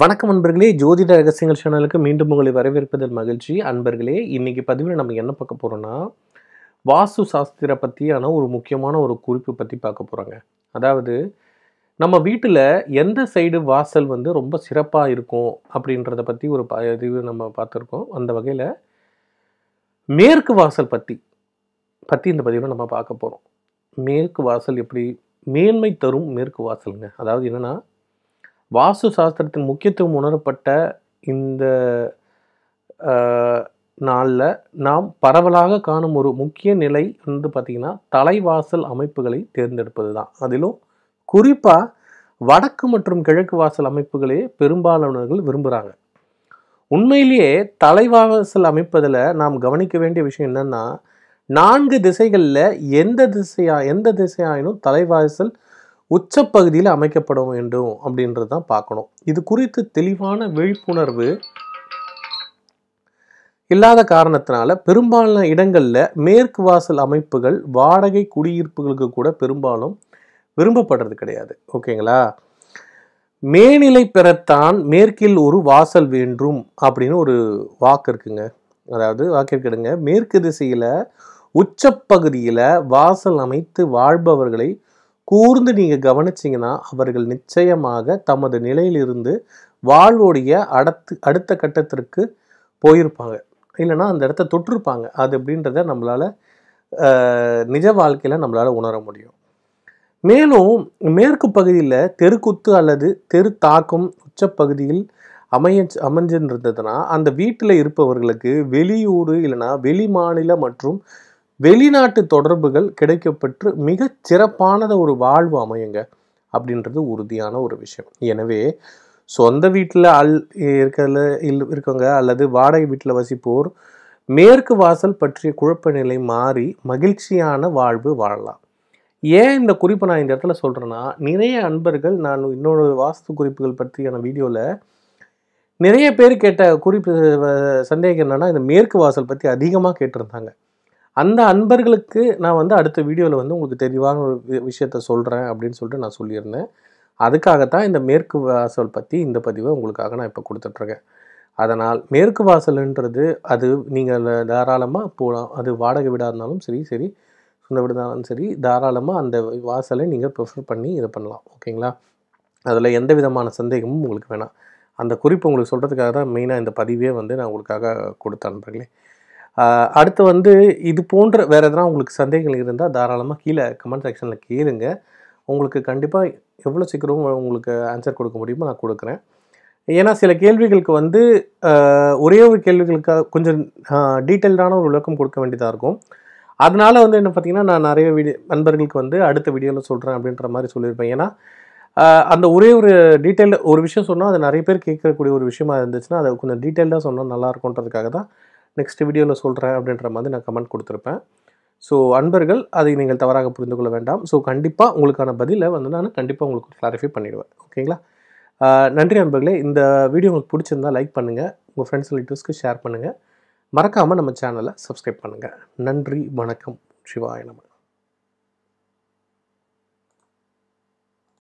வணக்கம் அன்பர்களே ஜோதிட ரகசியங்கள் சேனலுக்கு மீண்டும் உங்களை வரவேற்பதில் மகிழ்ச்சி அன்பர்களே இன்னைக்கு பதிவில் நம்ம என்ன பார்க்க போகிறோம்னா வாஸ்து சாஸ்திர பற்றியான ஒரு முக்கியமான ஒரு குறிப்பு பற்றி பார்க்க போகிறோங்க அதாவது நம்ம வீட்டில் எந்த சைடு வாசல் வந்து ரொம்ப சிறப்பாக இருக்கும் அப்படின்றத பற்றி ஒரு இது நம்ம பார்த்துருக்கோம் அந்த வகையில் மேற்கு வாசல் பற்றி பற்றி இந்த பதிவில் நம்ம பார்க்க போகிறோம் மேற்கு வாசல் எப்படி மேன்மை தரும் மேற்கு வாசலுங்க அதாவது என்னென்னா வாஸ்து சாஸ்திரத்தின் முக்கியத்துவம் உணரப்பட்ட இந்த நாளில் நாம் பரவலாக காணும் ஒரு முக்கிய நிலை வந்து பார்த்திங்கன்னா தலைவாசல் அமைப்புகளை தேர்ந்தெடுப்பது தான் அதிலும் குறிப்பாக வடக்கு மற்றும் கிழக்கு வாசல் அமைப்புகளே பெரும்பாலானவர்கள் விரும்புகிறாங்க உண்மையிலேயே தலைவாசல் அமைப்பதில் நாம் கவனிக்க வேண்டிய விஷயம் என்னென்னா நான்கு திசைகளில் எந்த திசையா எந்த திசையாயினும் தலைவாசல் உச்சப்பகுதியில் அமைக்கப்பட வேண்டும் அப்படின்றது தான் பார்க்கணும் இது குறித்து தெளிவான விழிப்புணர்வு இல்லாத காரணத்தினால பெரும்பாலான இடங்களில் மேற்கு வாசல் அமைப்புகள் வாடகை குடியிருப்புகளுக்கு கூட பெரும்பாலும் விரும்பப்படுறது கிடையாது ஓகேங்களா மேனிலை பெறத்தான் மேற்கில் ஒரு வாசல் வேண்டும் அப்படின்னு ஒரு வாக்கு இருக்குங்க அதாவது வாக்கிற்கிடுங்க மேற்கு திசையில் உச்சப்பகுதியில் வாசல் அமைத்து வாழ்பவர்களை கூர்ந்து நீங்கள் கவனிச்சிங்கன்னா அவர்கள் நிச்சயமாக தமது நிலையிலிருந்து வாழ்வோடைய அடுத்து அடுத்த கட்டத்திற்கு போயிருப்பாங்க இல்லைன்னா அந்த இடத்த தொற்றுருப்பாங்க அது அப்படின்றத நம்மளால் நிஜ வாழ்க்கையில் நம்மளால் உணர முடியும் மேலும் மேற்கு பகுதியில் தெருக்குத்து அல்லது தெரு தாக்கம் உச்சப்பகுதியில் அமைய அமைஞ்சிருந்ததுன்னா அந்த வீட்டில் இருப்பவர்களுக்கு வெளியூர் இல்லைன்னா வெளி மாநில மற்றும் வெளிநாட்டு தொடர்புகள் கிடைக்கப்பெற்று மிக சிறப்பானத ஒரு வாழ்வு அமையுங்க அப்படின்றது உறுதியான ஒரு விஷயம் எனவே சொந்த வீட்டில் அல் இருக்கல இல் இருக்கவங்க அல்லது வாடகை வீட்டில் வசிப்போர் மேற்கு வாசல் பற்றிய குழப்ப நிலை மாறி மகிழ்ச்சியான வாழ்வு வாழலாம் ஏன் இந்த குறிப்பை நான் இந்த இடத்துல சொல்கிறேன்னா நிறைய அன்பர்கள் நான் இன்னொரு வாஸ்து குறிப்புகள் பற்றியான வீடியோவில் நிறைய பேர் கேட்ட குறிப்பு சந்தேகம் என்னென்னா இந்த மேற்கு வாசல் பற்றி அதிகமாக கேட்டிருந்தாங்க அந்த அன்பர்களுக்கு நான் வந்து அடுத்த வீடியோவில் வந்து உங்களுக்கு தெளிவான ஒரு விஷயத்த சொல்கிறேன் அப்படின்னு சொல்லிட்டு நான் சொல்லியிருந்தேன் அதுக்காகத்தான் இந்த மேற்கு வாசல் பற்றி இந்த பதிவை உங்களுக்காக நான் இப்போ கொடுத்துட்ருக்கேன் அதனால் மேற்கு வாசல்ன்றது அது நீங்கள் தாராளமாக போகலாம் அது வாடகை வீடாக இருந்தாலும் சரி சரி சொந்த வீடாக இருந்தாலும் சரி தாராளமாக அந்த வாசலை நீங்கள் ப்ரிஃபர் பண்ணி இதை பண்ணலாம் ஓகேங்களா அதில் எந்த விதமான சந்தேகமும் உங்களுக்கு வேணாம் அந்த குறிப்பு உங்களுக்கு சொல்கிறதுக்காக தான் மெயினாக இந்த பதிவே வந்து நான் உங்களுக்காக கொடுத்து அனுப்புகிறேன் அடுத்து வந்து இது போன்ற வேறு எதனா உங்களுக்கு சந்தேகங்கள் இருந்தால் தாராளமாக கீழே கமெண்ட் செக்ஷனில் கேளுங்க உங்களுக்கு கண்டிப்பாக எவ்வளோ சீக்கிரம் உங்களுக்கு ஆன்சர் கொடுக்க முடியுமோ நான் கொடுக்குறேன் ஏன்னா சில கேள்விகளுக்கு வந்து ஒரே ஒரு கேள்விகளுக்காக கொஞ்சம் டீட்டெயில்டான ஒரு விளக்கம் கொடுக்க வேண்டியதாக இருக்கும் அதனால் வந்து என்ன பார்த்திங்கன்னா நான் நிறைய வீடியோ நண்பர்களுக்கு வந்து அடுத்த வீடியோவில் சொல்கிறேன் அப்படின்ற மாதிரி சொல்லியிருப்பேன் ஏன்னா அந்த ஒரே ஒரு டீட்டெயில் ஒரு விஷயம் சொன்னால் அது நிறைய பேர் கேட்கக்கூடிய ஒரு விஷயமா இருந்துச்சுன்னா அதை கொஞ்சம் டீட்டெயில்டாக சொன்னால் நல்லா தான் நெக்ஸ்ட் வீடியோவில் சொல்கிறேன் அப்படின்ற மாதிரி நான் கமெண்ட் கொடுத்துருப்பேன் ஸோ அன்பர்கள் அதை நீங்கள் தவறாக புரிந்து கொள்ள வேண்டாம் ஸோ கண்டிப்பாக உங்களுக்கான பதிலை வந்து நான் கண்டிப்பாக உங்களுக்கு கிளாரிஃபை பண்ணிவிடுவேன் ஓகேங்களா நன்றி அன்பர்களே இந்த வீடியோ உங்களுக்கு பிடிச்சிருந்தால் லைக் பண்ணுங்கள் உங்கள் ஃப்ரெண்ட்ஸ் ரிலேட்டிவ்ஸ்க்கு ஷேர் பண்ணுங்கள் மறக்காமல் நம்ம சேனலை சப்ஸ்கிரைப் பண்ணுங்கள் நன்றி வணக்கம் சிவாய நம்ம